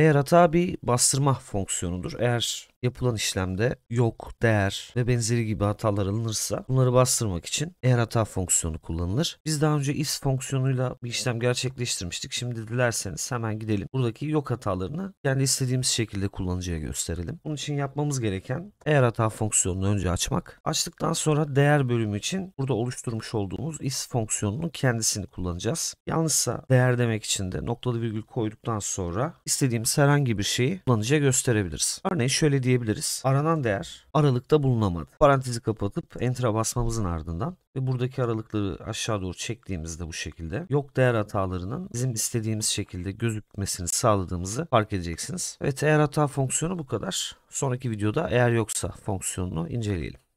Eğer hata bir bastırma fonksiyonudur. Eğer yapılan işlemde yok, değer ve benzeri gibi hatalar alınırsa bunları bastırmak için eğer hata fonksiyonu kullanılır. Biz daha önce is fonksiyonuyla bir işlem gerçekleştirmiştik. Şimdi dilerseniz hemen gidelim. Buradaki yok hatalarını kendi istediğimiz şekilde kullanıcıya gösterelim. Bunun için yapmamız gereken eğer hata fonksiyonunu önce açmak. Açtıktan sonra değer bölümü için burada oluşturmuş olduğumuz is fonksiyonunun kendisini kullanacağız. Yalnızsa değer demek için de noktalı virgül koyduktan sonra istediğimiz herhangi bir şeyi kullanıcıya gösterebiliriz. Örneğin şöyle diyelim diyebiliriz. Aranan değer aralıkta bulunamadı. Parantezi kapatıp enter'a basmamızın ardından ve buradaki aralıkları aşağı doğru çektiğimizde bu şekilde yok değer hatalarının bizim istediğimiz şekilde gözükmesini sağladığımızı fark edeceksiniz. Evet eğer hata fonksiyonu bu kadar. Sonraki videoda eğer yoksa fonksiyonunu inceleyelim.